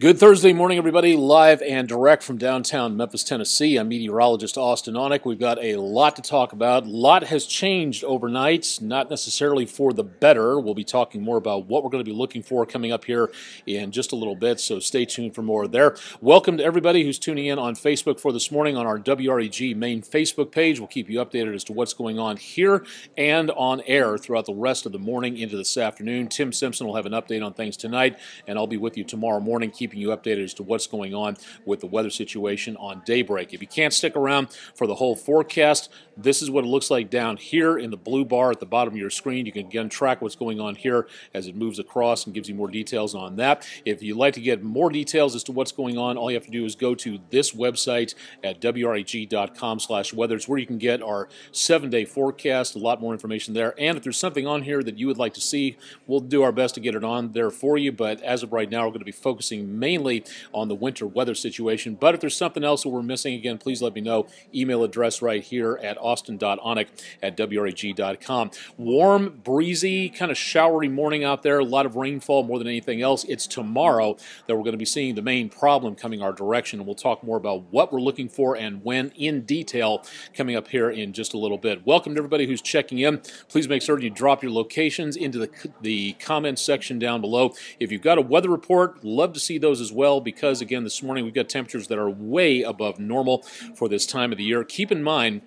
Good Thursday morning, everybody, live and direct from downtown Memphis, Tennessee. I'm meteorologist Austin Onick. We've got a lot to talk about. A lot has changed overnight, not necessarily for the better. We'll be talking more about what we're going to be looking for coming up here in just a little bit, so stay tuned for more there. Welcome to everybody who's tuning in on Facebook for this morning on our WREG main Facebook page. We'll keep you updated as to what's going on here and on air throughout the rest of the morning into this afternoon. Tim Simpson will have an update on things tonight, and I'll be with you tomorrow morning. Keep keeping you updated as to what's going on with the weather situation on Daybreak. If you can't stick around for the whole forecast, this is what it looks like down here in the blue bar at the bottom of your screen. You can again track what's going on here as it moves across and gives you more details on that. If you'd like to get more details as to what's going on, all you have to do is go to this website at wrag.com slash weather. It's where you can get our seven-day forecast, a lot more information there. And if there's something on here that you would like to see, we'll do our best to get it on there for you. But as of right now, we're going to be focusing mainly on the winter weather situation. But if there's something else that we're missing, again, please let me know. Email address right here at austin.onic at wrag.com. Warm, breezy, kind of showery morning out there, a lot of rainfall more than anything else. It's tomorrow that we're going to be seeing the main problem coming our direction. We'll talk more about what we're looking for and when in detail coming up here in just a little bit. Welcome to everybody who's checking in. Please make certain you drop your locations into the, the comments section down below. If you've got a weather report, love to see those windows as well because, again, this morning we've got temperatures that are way above normal for this time of the year. Keep in mind,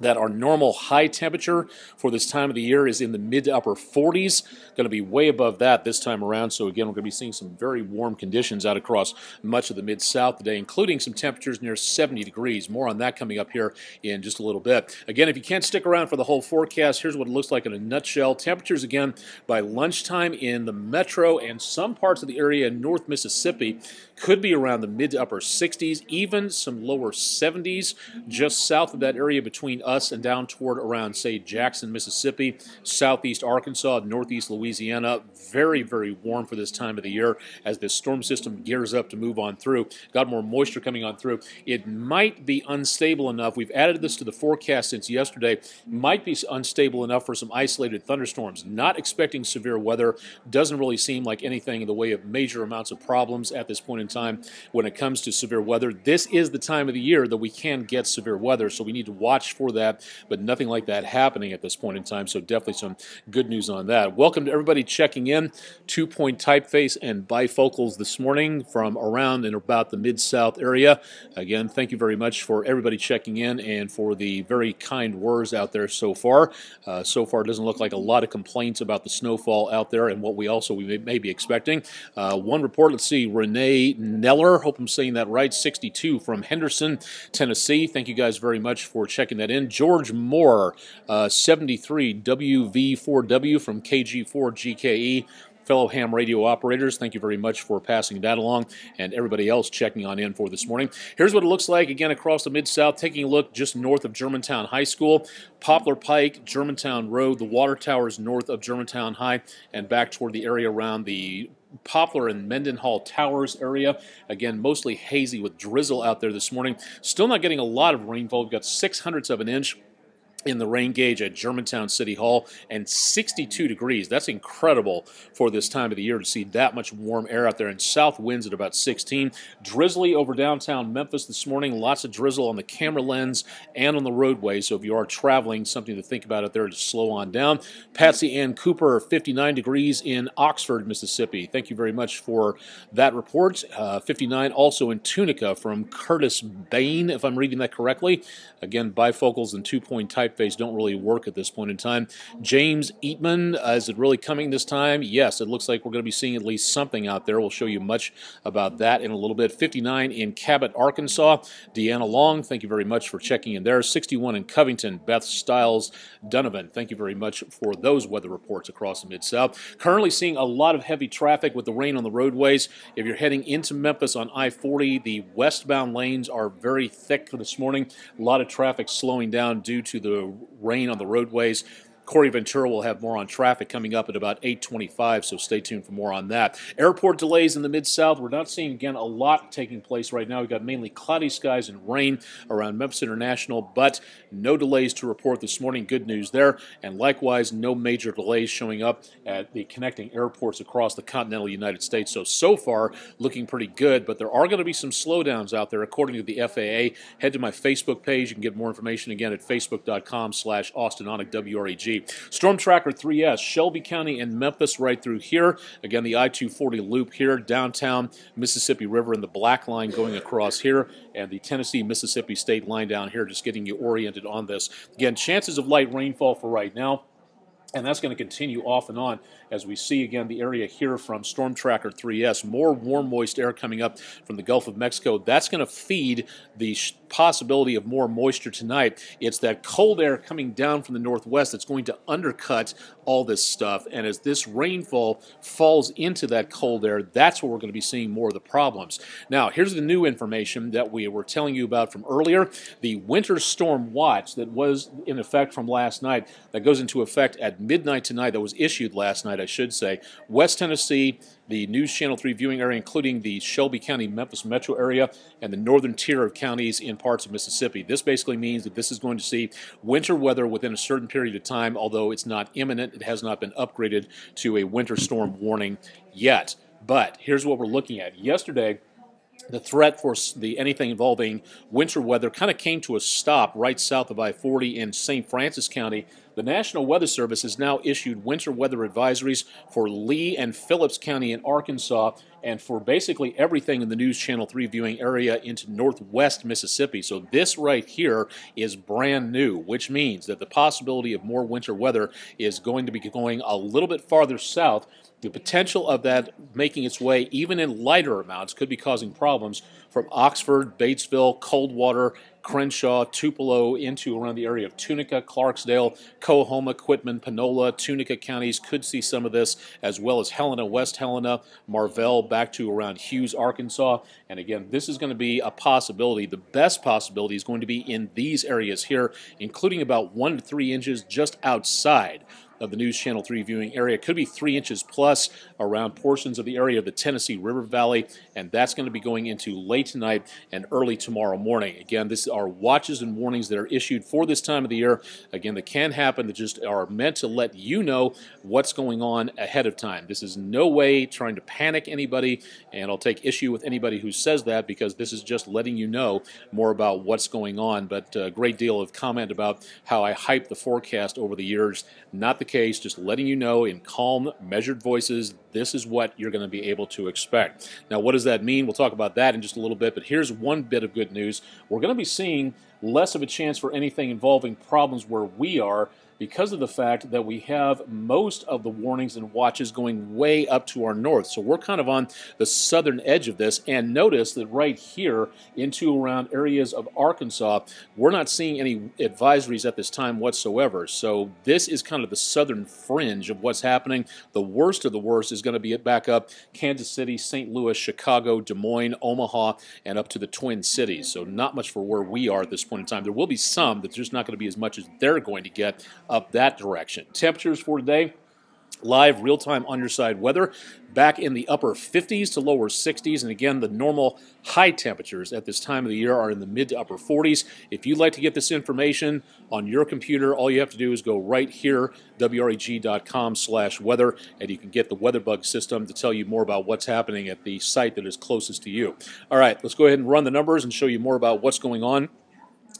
that our normal high temperature for this time of the year is in the mid to upper 40s. Going to be way above that this time around. So, again, we're going to be seeing some very warm conditions out across much of the mid south today, including some temperatures near 70 degrees. More on that coming up here in just a little bit. Again, if you can't stick around for the whole forecast, here's what it looks like in a nutshell. Temperatures again by lunchtime in the metro and some parts of the area in North Mississippi could be around the mid to upper 60s, even some lower 70s, just south of that area between us and down toward around, say, Jackson, Mississippi, southeast Arkansas, northeast Louisiana. Very, very warm for this time of the year as this storm system gears up to move on through. Got more moisture coming on through. It might be unstable enough. We've added this to the forecast since yesterday. Might be unstable enough for some isolated thunderstorms. Not expecting severe weather. Doesn't really seem like anything in the way of major amounts of problems at this point in time when it comes to severe weather. This is the time of the year that we can get severe weather, so we need to watch for that, but nothing like that happening at this point in time, so definitely some good news on that. Welcome to everybody checking in. Two point typeface and bifocals this morning from around and about the Mid South area. Again, thank you very much for everybody checking in and for the very kind words out there so far. Uh, so far, it doesn't look like a lot of complaints about the snowfall out there and what we also we may, may be expecting. Uh, one report, let's see, Renee Neller. Hope I'm saying that right. 62 from Henderson, Tennessee. Thank you guys very much for checking that in. George Moore, uh, 73 WV4W from KG4GKE fellow ham radio operators, thank you very much for passing that along and everybody else checking on in for this morning. Here's what it looks like again across the Mid South, taking a look just north of Germantown High School, Poplar Pike, Germantown Road, the water towers north of Germantown High, and back toward the area around the Poplar and Mendenhall Towers area. Again, mostly hazy with drizzle out there this morning. Still not getting a lot of rainfall. We've got six hundredths of an inch in the rain gauge at Germantown City Hall and 62 degrees. That's incredible for this time of the year to see that much warm air out there. And south winds at about 16. Drizzly over downtown Memphis this morning. Lots of drizzle on the camera lens and on the roadway. So if you are traveling, something to think about out there to slow on down. Patsy Ann Cooper, 59 degrees in Oxford, Mississippi. Thank you very much for that report. Uh, 59 also in Tunica from Curtis Bain, if I'm reading that correctly. Again, bifocals and two point type typeface don't really work at this point in time. James Eatman, uh, is it really coming this time? Yes, it looks like we're going to be seeing at least something out there. We'll show you much about that in a little bit. 59 in Cabot, Arkansas. Deanna Long, thank you very much for checking in there. 61 in Covington. Beth Stiles Donovan, thank you very much for those weather reports across the Mid South. Currently seeing a lot of heavy traffic with the rain on the roadways. If you're heading into Memphis on I 40, the westbound lanes are very thick this morning. A lot of traffic slowing down due to the the rain on the roadways. Corey Ventura will have more on traffic coming up at about 8:25, so stay tuned for more on that. Airport delays in the Mid South. We're not seeing again a lot taking place right now. We've got mainly cloudy skies and rain around Memphis International, but no delays to report this morning. Good news there, and likewise, no major delays showing up at the connecting airports across the continental United States. So so far, looking pretty good, but there are going to be some slowdowns out there according to the FAA. Head to my Facebook page. You can get more information again at facebook.com/slash Storm Tracker 3S, Shelby County and Memphis right through here. Again, the I 240 loop here, downtown Mississippi River and the black line going across here, and the Tennessee Mississippi state line down here, just getting you oriented on this. Again, chances of light rainfall for right now. And that's going to continue off and on as we see again the area here from Storm Tracker 3S. More warm, moist air coming up from the Gulf of Mexico. That's going to feed the possibility of more moisture tonight. It's that cold air coming down from the northwest that's going to undercut all this stuff. And as this rainfall falls into that cold air, that's where we're going to be seeing more of the problems. Now, here's the new information that we were telling you about from earlier the winter storm watch that was in effect from last night, that goes into effect at midnight tonight, that was issued last night. I should say. West Tennessee, the News Channel 3 viewing area, including the Shelby County, Memphis metro area, and the northern tier of counties in parts of Mississippi. This basically means that this is going to see winter weather within a certain period of time, although it's not imminent. It has not been upgraded to a winter storm warning yet. But here's what we're looking at. Yesterday, the threat for the anything involving winter weather kind of came to a stop right south of I-40 in St. Francis County. The National Weather Service has now issued winter weather advisories for Lee and Phillips County in Arkansas and for basically everything in the News Channel 3 viewing area into northwest Mississippi. So this right here is brand new, which means that the possibility of more winter weather is going to be going a little bit farther south the potential of that making its way, even in lighter amounts, could be causing problems from Oxford, Batesville, Coldwater, Crenshaw, Tupelo, into around the area of Tunica, Clarksdale, Coahoma, Quitman, Panola, Tunica counties could see some of this, as well as Helena, West Helena, Marvell, back to around Hughes, Arkansas. And again, this is going to be a possibility. The best possibility is going to be in these areas here, including about one to three inches just outside of the News Channel 3 viewing area could be three inches plus around portions of the area of the Tennessee River Valley and that's going to be going into late tonight and early tomorrow morning. Again, these are watches and warnings that are issued for this time of the year. Again, that can happen that just are meant to let you know what's going on ahead of time. This is no way trying to panic anybody, and I'll take issue with anybody who says that because this is just letting you know more about what's going on. But a great deal of comment about how I hype the forecast over the years. Not the case, just letting you know in calm, measured voices, this is what you're going to be able to expect. Now, what is does that mean? We'll talk about that in just a little bit, but here's one bit of good news. We're going to be seeing less of a chance for anything involving problems where we are because of the fact that we have most of the warnings and watches going way up to our north. So we're kind of on the southern edge of this. And notice that right here into around areas of Arkansas, we're not seeing any advisories at this time whatsoever. So this is kind of the southern fringe of what's happening. The worst of the worst is going to be back up Kansas City, St. Louis, Chicago, Des Moines, Omaha, and up to the Twin Cities. So not much for where we are at this point in time. There will be some, but there's not going to be as much as they're going to get up that direction. Temperatures for today live real time underside weather back in the upper 50s to lower 60s. And again, the normal high temperatures at this time of the year are in the mid to upper 40s. If you'd like to get this information on your computer, all you have to do is go right here, wreg.com slash weather, and you can get the WeatherBug system to tell you more about what's happening at the site that is closest to you. All right, let's go ahead and run the numbers and show you more about what's going on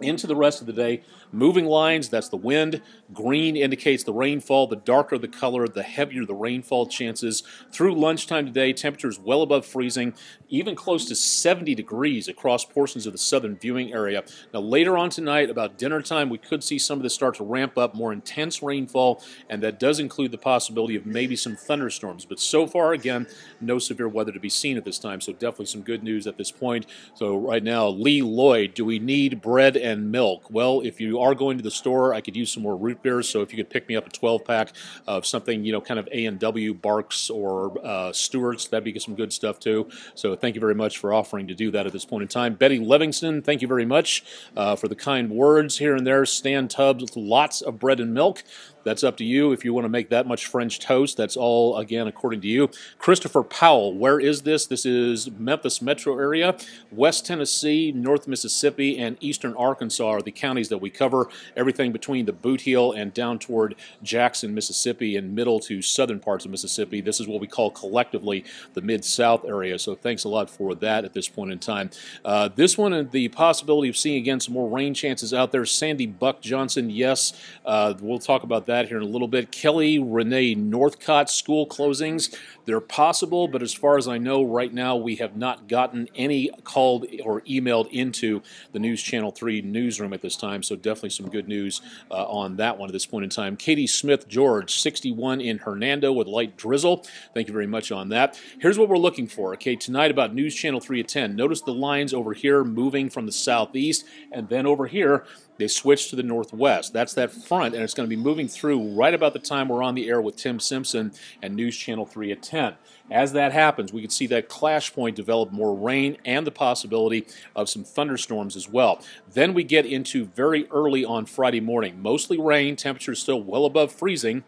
into the rest of the day Moving lines, that's the wind. Green indicates the rainfall. The darker the color, the heavier the rainfall chances. Through lunchtime today, temperatures well above freezing, even close to 70 degrees across portions of the southern viewing area. Now, later on tonight, about dinner time, we could see some of this start to ramp up, more intense rainfall, and that does include the possibility of maybe some thunderstorms. But so far, again, no severe weather to be seen at this time, so definitely some good news at this point. So, right now, Lee Lloyd, do we need bread and milk? Well, if you are going to the store, I could use some more root beer. So if you could pick me up a 12 pack of something, you know, kind of A and W Barks or uh, Stewart's, that'd be some good stuff too. So thank you very much for offering to do that at this point in time. Betty Levingston, thank you very much uh, for the kind words here and there. Stan Tubbs, lots of bread and milk. That's up to you. If you want to make that much French toast, that's all, again, according to you. Christopher Powell, where is this? This is Memphis metro area. West Tennessee, North Mississippi, and Eastern Arkansas are the counties that we cover. Everything between the Boot Heel and down toward Jackson, Mississippi, and middle to southern parts of Mississippi. This is what we call collectively the Mid South area. So thanks a lot for that at this point in time. Uh, this one and uh, the possibility of seeing again some more rain chances out there. Sandy Buck Johnson, yes, uh, we'll talk about that that here in a little bit. Kelly Renee Northcott school closings, they're possible, but as far as I know, right now we have not gotten any called or emailed into the News Channel 3 newsroom at this time, so definitely some good news uh, on that one at this point in time. Katie Smith George, 61 in Hernando with light drizzle. Thank you very much on that. Here's what we're looking for, okay, tonight about News Channel 3 at 10. Notice the lines over here moving from the southeast and then over here they switch to the northwest. That's that front, and it's going to be moving through right about the time we're on the air with Tim Simpson and News Channel 3 at 10. As that happens, we could see that clash point develop more rain and the possibility of some thunderstorms as well. Then we get into very early on Friday morning, mostly rain, temperatures still well above freezing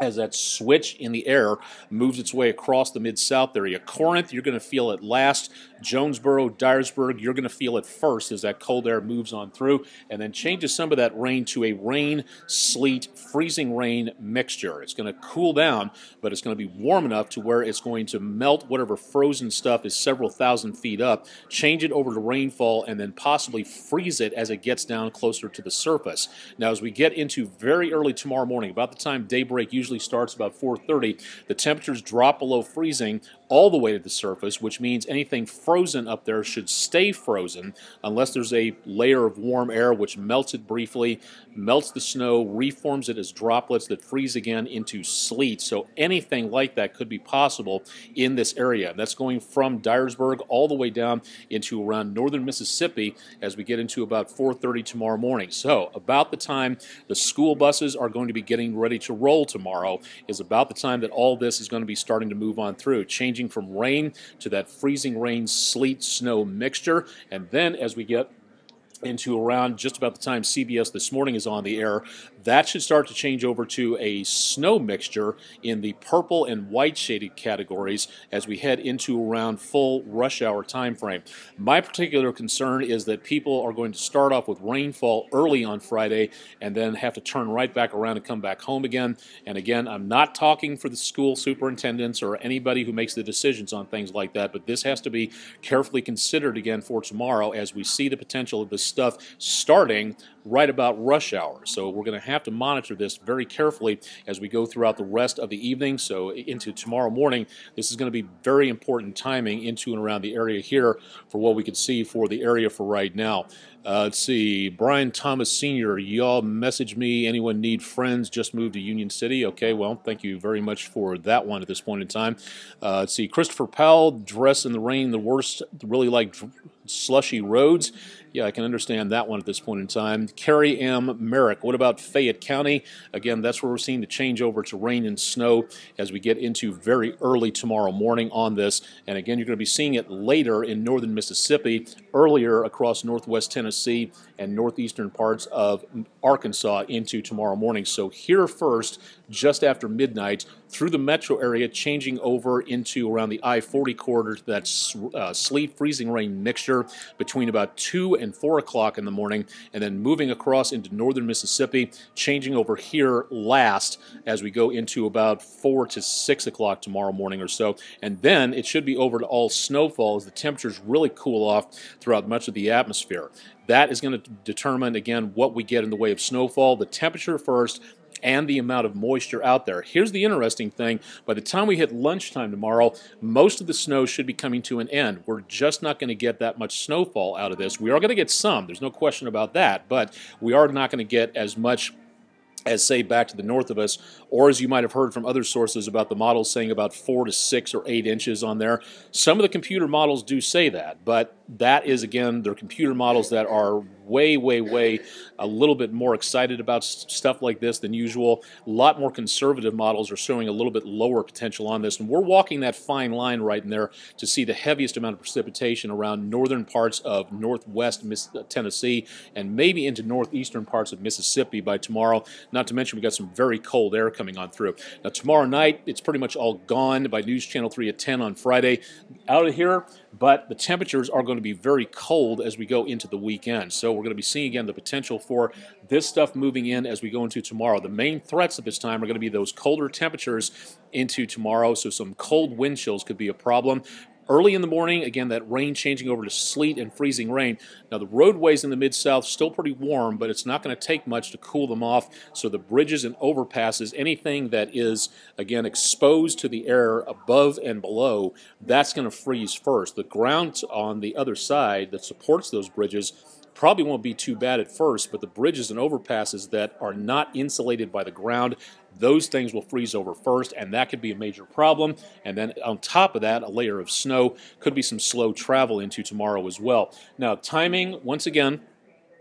as that switch in the air moves its way across the mid south area. Corinth, you're going to feel it last. Jonesboro, Dyersburg, you're going to feel it first as that cold air moves on through and then changes some of that rain to a rain, sleet, freezing rain mixture. It's going to cool down, but it's going to be warm enough to where it's going to melt whatever frozen stuff is several thousand feet up, change it over to rainfall, and then possibly freeze it as it gets down closer to the surface. Now, as we get into very early tomorrow morning, about the time daybreak usually usually starts about 4:30. The temperatures drop below freezing all the way to the surface, which means anything frozen up there should stay frozen unless there's a layer of warm air which melts it briefly, melts the snow, reforms it as droplets that freeze again into sleet. So anything like that could be possible in this area. That's going from Dyersburg all the way down into around northern Mississippi as we get into about 4.30 tomorrow morning. So about the time the school buses are going to be getting ready to roll tomorrow is about the time that all this is going to be starting to move on through, changing from rain to that freezing rain, sleet, snow mixture. And then as we get into around just about the time CBS This Morning is on the air. That should start to change over to a snow mixture in the purple and white shaded categories as we head into around full rush hour time frame. My particular concern is that people are going to start off with rainfall early on Friday and then have to turn right back around and come back home again. And again, I'm not talking for the school superintendents or anybody who makes the decisions on things like that, but this has to be carefully considered again for tomorrow as we see the potential of the stuff starting right about rush hour. So we're going to have to monitor this very carefully as we go throughout the rest of the evening. So into tomorrow morning, this is going to be very important timing into and around the area here for what we can see for the area for right now. Uh, let's see, Brian Thomas Sr., y'all message me. Anyone need friends? Just moved to Union City. Okay, well, thank you very much for that one at this point in time. Uh, let's see, Christopher Powell, dress in the rain, the worst, really like slushy roads. Yeah, I can understand that one at this point in time. Carrie M. Merrick, what about Fayette County? Again, that's where we're seeing the change over to rain and snow as we get into very early tomorrow morning on this. And again, you're going to be seeing it later in northern Mississippi, earlier across northwest Tennessee and northeastern parts of Arkansas into tomorrow morning. So here first, just after midnight, through the metro area, changing over into around the I-40 corridor to that uh, sleet freezing rain mixture between about 2 and and 4 o'clock in the morning, and then moving across into northern Mississippi, changing over here last as we go into about 4 to 6 o'clock tomorrow morning or so. And then it should be over to all snowfall as the temperatures really cool off throughout much of the atmosphere. That is going to determine, again, what we get in the way of snowfall, the temperature first, and the amount of moisture out there. Here's the interesting thing. By the time we hit lunchtime tomorrow, most of the snow should be coming to an end. We're just not going to get that much snowfall out of this. We are going to get some. There's no question about that. But we are not going to get as much as say back to the north of us, or as you might have heard from other sources about the models saying about four to six or eight inches on there. Some of the computer models do say that, but that is again, they're computer models that are way, way, way a little bit more excited about stuff like this than usual. A lot more conservative models are showing a little bit lower potential on this, and we're walking that fine line right in there to see the heaviest amount of precipitation around northern parts of northwest uh, Tennessee and maybe into northeastern parts of Mississippi by tomorrow. Not to mention, we got some very cold air coming on through. Now, tomorrow night, it's pretty much all gone by News Channel 3 at 10 on Friday. Out of here, but the temperatures are going to be very cold as we go into the weekend. So we're going to be seeing again the potential for this stuff moving in as we go into tomorrow. The main threats at this time are going to be those colder temperatures into tomorrow. So some cold wind chills could be a problem early in the morning. Again, that rain changing over to sleet and freezing rain. Now, the roadways in the Mid South still pretty warm, but it's not going to take much to cool them off. So, the bridges and overpasses, anything that is, again, exposed to the air above and below, that's going to freeze first. The ground on the other side that supports those bridges probably won't be too bad at first, but the bridges and overpasses that are not insulated by the ground, those things will freeze over first, and that could be a major problem. And then on top of that, a layer of snow could be some slow travel into tomorrow as well. Now, timing, once again,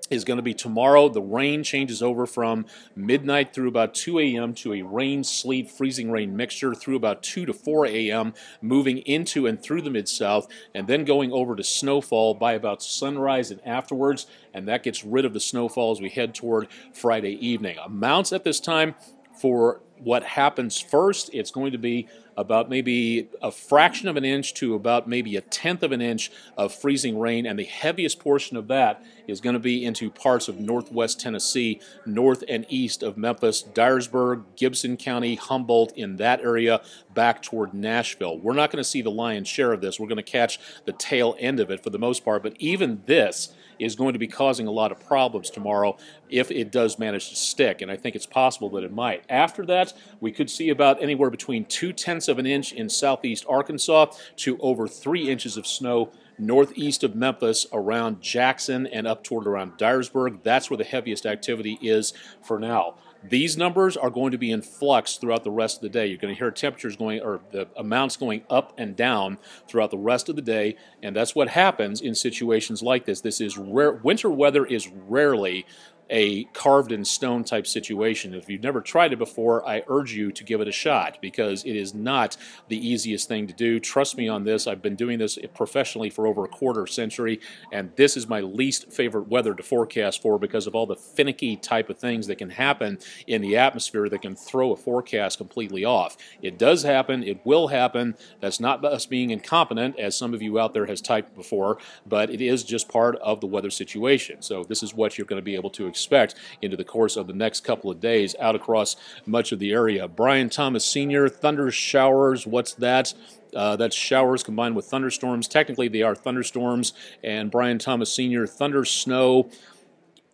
is going to be tomorrow. The rain changes over from midnight through about 2 a.m. to a rain, sleet, freezing rain mixture through about 2 to 4 a.m., moving into and through the Mid South, and then going over to snowfall by about sunrise and afterwards. And that gets rid of the snowfall as we head toward Friday evening. Amounts at this time for what happens first. It's going to be about maybe a fraction of an inch to about maybe a tenth of an inch of freezing rain, and the heaviest portion of that is going to be into parts of northwest Tennessee, north and east of Memphis, Dyersburg, Gibson County, Humboldt, in that area, back toward Nashville. We're not going to see the lion's share of this. We're going to catch the tail end of it for the most part, but even this is going to be causing a lot of problems tomorrow if it does manage to stick, and I think it's possible that it might. After that, we could see about anywhere between two tenths of an inch in southeast Arkansas to over three inches of snow northeast of Memphis around Jackson and up toward around Dyersburg. That's where the heaviest activity is for now. These numbers are going to be in flux throughout the rest of the day. You're going to hear temperatures going or the amounts going up and down throughout the rest of the day, and that's what happens in situations like this. This is rare. Winter weather is rarely a carved in stone type situation. If you've never tried it before, I urge you to give it a shot because it is not the easiest thing to do. Trust me on this. I've been doing this professionally for over a quarter century, and this is my least favorite weather to forecast for because of all the finicky type of things that can happen in the atmosphere that can throw a forecast completely off. It does happen, it will happen. That's not us being incompetent, as some of you out there has typed before, but it is just part of the weather situation. So this is what you're going to be able to expect into the course of the next couple of days out across much of the area. Brian Thomas Sr., thunder showers, what's that? Uh, that's showers combined with thunderstorms. Technically, they are thunderstorms. And Brian Thomas Sr., thunder snow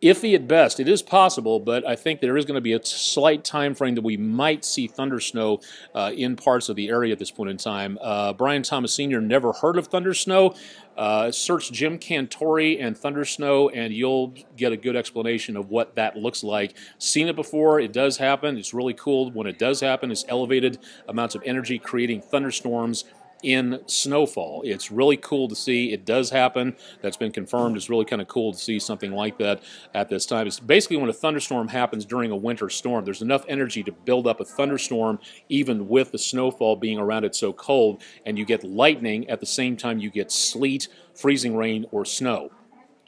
iffy at best. It is possible, but I think there is going to be a slight time frame that we might see thundersnow uh, in parts of the area at this point in time. Uh, Brian Thomas Sr. never heard of thundersnow. Uh, search Jim Cantori and thundersnow, and you'll get a good explanation of what that looks like. Seen it before. It does happen. It's really cool when it does happen. It's elevated amounts of energy creating thunderstorms in snowfall. It's really cool to see. It does happen. That's been confirmed. It's really kind of cool to see something like that at this time. It's basically when a thunderstorm happens during a winter storm, there's enough energy to build up a thunderstorm even with the snowfall being around it so cold, and you get lightning at the same time you get sleet, freezing rain, or snow.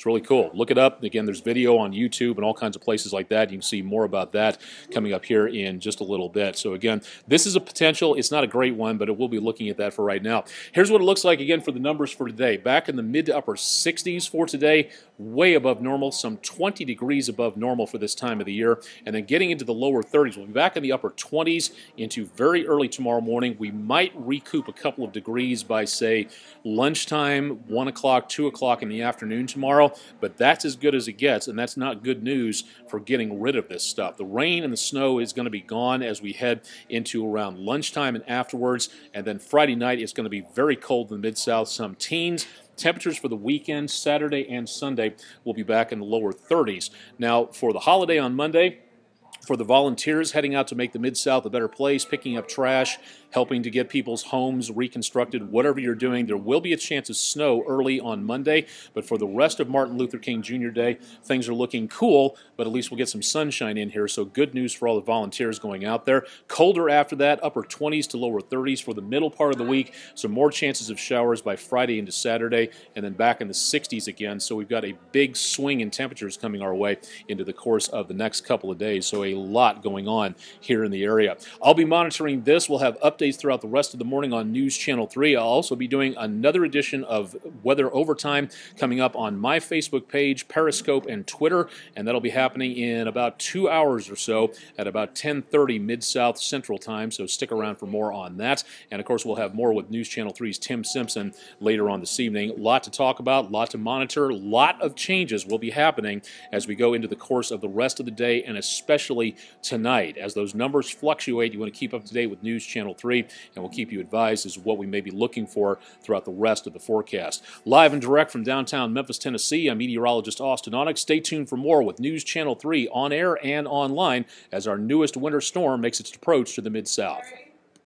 It's really cool. Look it up. Again, there's video on YouTube and all kinds of places like that. You can see more about that coming up here in just a little bit. So again, this is a potential. It's not a great one, but we'll be looking at that for right now. Here's what it looks like again for the numbers for today. Back in the mid to upper 60s for today way above normal, some 20 degrees above normal for this time of the year. And then getting into the lower 30s, we'll be back in the upper 20s into very early tomorrow morning. We might recoup a couple of degrees by, say, lunchtime, 1 o'clock, 2 o'clock in the afternoon tomorrow, but that's as good as it gets, and that's not good news for getting rid of this stuff. The rain and the snow is going to be gone as we head into around lunchtime and afterwards, and then Friday night is going to be very cold in the Mid-South, some teens, Temperatures for the weekend, Saturday and Sunday, will be back in the lower 30s. Now, for the holiday on Monday, for the volunteers heading out to make the Mid South a better place, picking up trash, helping to get people's homes reconstructed, whatever you're doing. There will be a chance of snow early on Monday, but for the rest of Martin Luther King Jr. Day, things are looking cool, but at least we'll get some sunshine in here. So good news for all the volunteers going out there. Colder after that, upper 20s to lower 30s for the middle part of the week. So more chances of showers by Friday into Saturday, and then back in the 60s again. So we've got a big swing in temperatures coming our way into the course of the next couple of days. So a a lot going on here in the area. I'll be monitoring this. We'll have updates throughout the rest of the morning on News Channel 3. I'll also be doing another edition of Weather Overtime coming up on my Facebook page, Periscope, and Twitter, and that'll be happening in about two hours or so at about 10.30 Mid-South Central Time, so stick around for more on that. And of course, we'll have more with News Channel 3's Tim Simpson later on this evening. A lot to talk about, lot to monitor, lot of changes will be happening as we go into the course of the rest of the day, and especially tonight. As those numbers fluctuate, you want to keep up to date with News Channel 3, and we'll keep you advised as to what we may be looking for throughout the rest of the forecast. Live and direct from downtown Memphis, Tennessee, I'm meteorologist Austin Onyx. Stay tuned for more with News Channel 3 on air and online as our newest winter storm makes its approach to the Mid South.